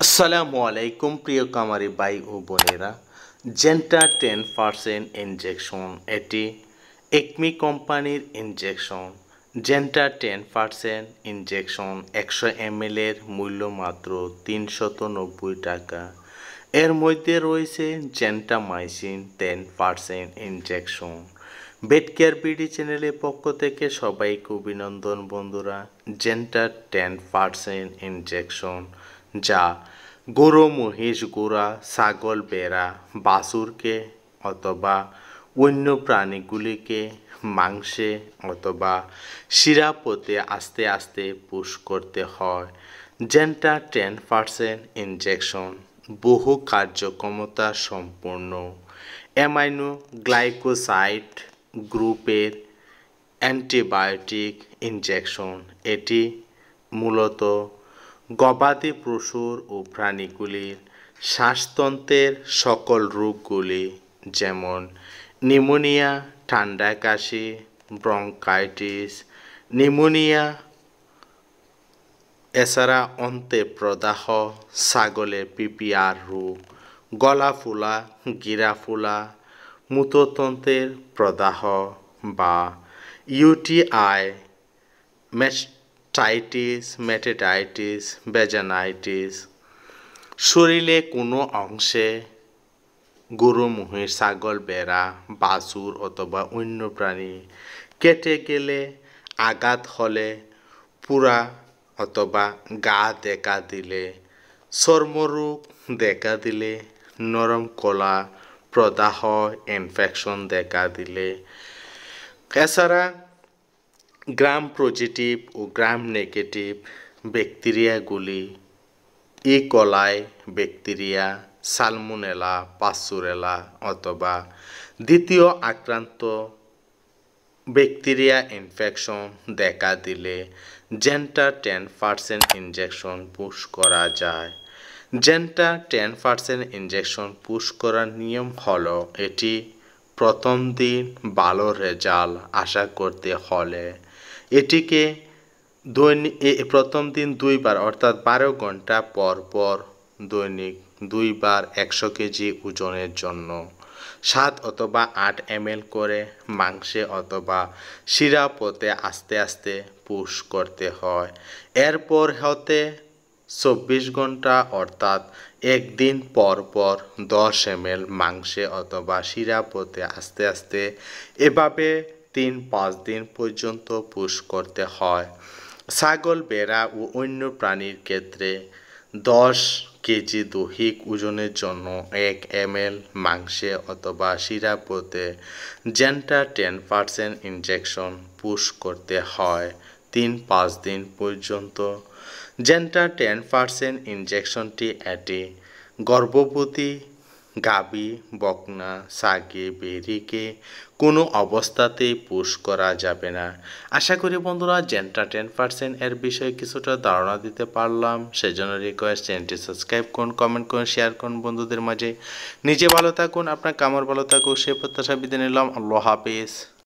আসসালামু আলাইকুম প্রিয় কামারি বাই ও বোনেরা জেন্টা টেন পারসেন্ট ইনজেকশন এটি একমি কোম্পানির injection genta ten percent injection একশো এম এর মূল্য মাত্র তিনশত নব্বই টাকা এর মধ্যে রয়েছে gentamicin ten percent injection care BD চ্যানেলের পক্ষ থেকে সবাইকে অভিনন্দন বন্ধুরা জেন্টার টেন পারসেন্ট ইনজেকশন যা গরু মহিষ গোড়া ছাগল বেড়া বাছুরকে অথবা অন্য প্রাণীগুলিকে মাংসে অথবা শিরাপথে আস্তে আস্তে পুশ করতে হয় যেটা টেন পার্সেন্ট ইনজেকশন বহু কার্যক্ষমতা সম্পূর্ণ অ্যামাইনো গ্লাইকোসাইট গ্রুপের অ্যান্টিবায়োটিক ইনজেকশন এটি মূলত গবাদি পশুর ও প্রাণীগুলির শ্বাসতন্ত্রের সকল রোগগুলি যেমন নিউমোনিয়া ঠান্ডা কাশি ব্রঙ্কাইটিস নিউমোনিয়া এছাড়া অন্তে প্রদাহ ছাগলের পিপিআর রোগ গলা ফুলা গিরা ফুলা মূততন্ত্রের প্রদাহ বা ইউটিআই মেস্ট টাইটিস মেটেটাইটিস বেজানাইটিস শরীরে কোনো অংশে গরু মহিষ ছাগল বেড়া বাছুর অথবা অন্য প্রাণী কেটে গেলে আঘাত হলে পুরা অথবা গা দেখা দিলে চর্মরোগ দেখা দিলে নরম কলা প্রদাহ ইনফেকশন দেখা দিলে এছাড়া গ্রাম পজিটিভ ও গ্রাম নেগেটিভ ব্যাকটেরিয়াগুলি ই কলাই ব্যাকটেরিয়া সালমোনেলা পাসুরেলা অথবা দ্বিতীয় আক্রান্ত ব্যাকটেরিয়া ইনফেকশন দেখা দিলে genta ten percent injection push করা যায় genta ten percent injection push করার নিয়ম হল এটি প্রথম দিন ভালো রেজাল্ট আশা করতে হলে এটিকে দৈনিক প্রথম দিন দুইবার অর্থাৎ বারো ঘন্টা পর পর দৈনিক দুইবার একশো কেজি ওজনের জন্য সাত অথবা আট এম করে মাংসে অথবা শিরাপথে আস্তে আস্তে পুশ করতে হয় এরপর হতে চব্বিশ ঘন্টা অর্থাৎ একদিন পর পর দশ এম মাংসে অথবা শিরাপথে আস্তে আস্তে এভাবে তিন পাঁচ দিন পর্যন্ত পুষ করতে হয় ছাগল বেড়া ও অন্য প্রাণীর ক্ষেত্রে দশ কেজি দৈহিক ওজনের জন্য এক এম এল মাংসে অথবা শিরাপতে genta ten percent injection push করতে হয় তিন পাঁচ দিন পর্যন্ত জেন্টা টেন পার্সেন্ট ইনজেকশনটি এটি গর্ভবতী গাবি বকনা সাগে বেরিকে কোনো অবস্থাতেই পুশ করা যাবে না আশা করি বন্ধুরা জেনটা টেন পার্সেন্ট এর বিষয়ে কিছুটা ধারণা দিতে পারলাম সেজন্য রিকোয়েস্ট চ্যানেলটি সাবস্ক্রাইব করুন কমেন্ট করুন শেয়ার করুন বন্ধুদের মাঝে নিজে ভালো থাকুন আপনার কামার ভালো থাকুক সে প্রত্যাশা বিদায় নিলাম আল্লাহ হাফিজ